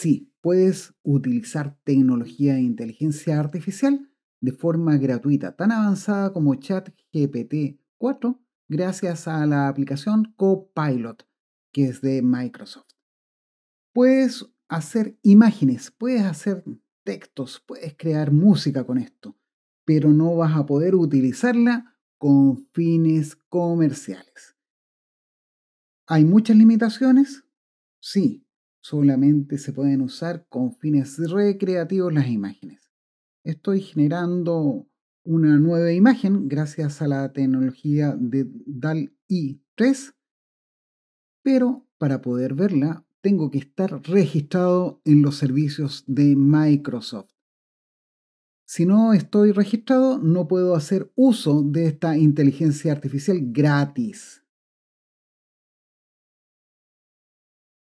Sí, puedes utilizar tecnología de inteligencia artificial de forma gratuita, tan avanzada como ChatGPT 4, gracias a la aplicación Copilot, que es de Microsoft. Puedes hacer imágenes, puedes hacer textos, puedes crear música con esto, pero no vas a poder utilizarla con fines comerciales. ¿Hay muchas limitaciones? Sí, Solamente se pueden usar con fines recreativos las imágenes. Estoy generando una nueva imagen gracias a la tecnología de DAL-I 3, pero para poder verla tengo que estar registrado en los servicios de Microsoft. Si no estoy registrado, no puedo hacer uso de esta inteligencia artificial gratis.